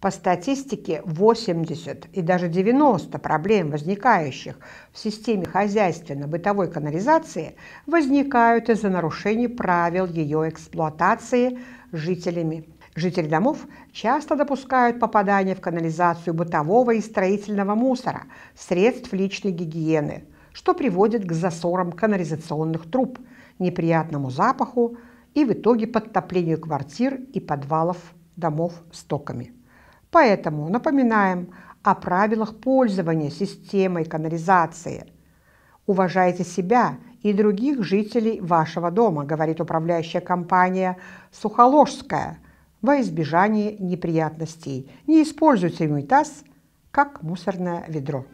По статистике 80 и даже 90 проблем, возникающих в системе хозяйственно-бытовой канализации, возникают из-за нарушений правил ее эксплуатации жителями. Жители домов часто допускают попадание в канализацию бытового и строительного мусора, средств личной гигиены, что приводит к засорам канализационных труб, неприятному запаху и в итоге подтоплению квартир и подвалов домов стоками. Поэтому напоминаем о правилах пользования системой канализации. Уважайте себя и других жителей вашего дома, говорит управляющая компания «Сухоложская», во избежание неприятностей. Не используйте унитаз как мусорное ведро.